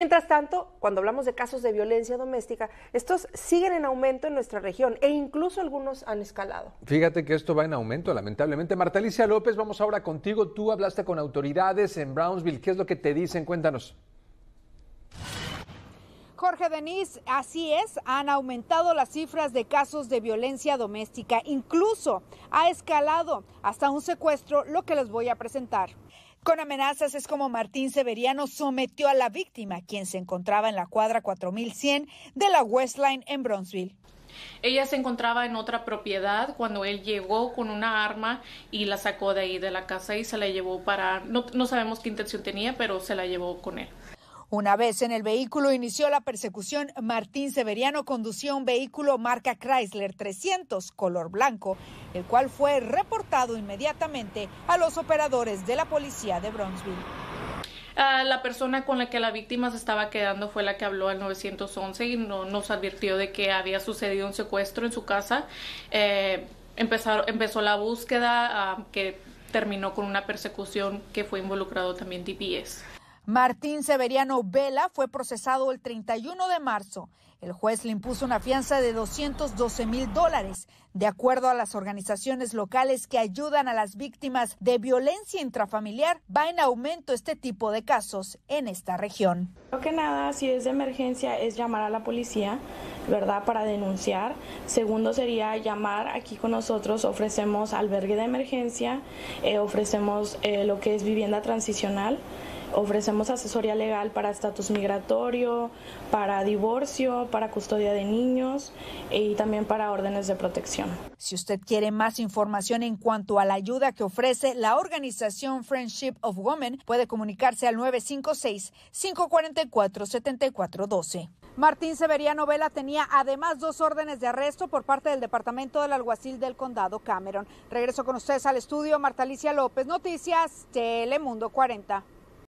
Mientras tanto, cuando hablamos de casos de violencia doméstica, estos siguen en aumento en nuestra región e incluso algunos han escalado. Fíjate que esto va en aumento, lamentablemente. Marta Alicia López, vamos ahora contigo. Tú hablaste con autoridades en Brownsville. ¿Qué es lo que te dicen? Cuéntanos. Jorge Denis, así es, han aumentado las cifras de casos de violencia doméstica, incluso ha escalado hasta un secuestro, lo que les voy a presentar. Con amenazas es como Martín Severiano sometió a la víctima, quien se encontraba en la cuadra 4100 de la Westline en Bronzeville. Ella se encontraba en otra propiedad cuando él llegó con una arma y la sacó de ahí de la casa y se la llevó para, no, no sabemos qué intención tenía, pero se la llevó con él. Una vez en el vehículo inició la persecución, Martín Severiano conducía un vehículo marca Chrysler 300 color blanco, el cual fue reportado inmediatamente a los operadores de la policía de Bronxville. Ah, la persona con la que la víctima se estaba quedando fue la que habló al 911 y nos advirtió de que había sucedido un secuestro en su casa. Eh, empezó la búsqueda ah, que terminó con una persecución que fue involucrado también DPS. Martín Severiano Vela fue procesado el 31 de marzo. El juez le impuso una fianza de 212 mil dólares. De acuerdo a las organizaciones locales que ayudan a las víctimas de violencia intrafamiliar, va en aumento este tipo de casos en esta región. Lo que nada, si es de emergencia, es llamar a la policía, ¿verdad?, para denunciar. Segundo sería llamar aquí con nosotros, ofrecemos albergue de emergencia, eh, ofrecemos eh, lo que es vivienda transicional. Ofrecemos asesoría legal para estatus migratorio, para divorcio, para custodia de niños y también para órdenes de protección. Si usted quiere más información en cuanto a la ayuda que ofrece la organización Friendship of Women, puede comunicarse al 956-544-7412. Martín Severiano Vela tenía además dos órdenes de arresto por parte del Departamento del Alguacil del Condado Cameron. Regreso con ustedes al estudio, Marta Alicia López, Noticias, Telemundo 40.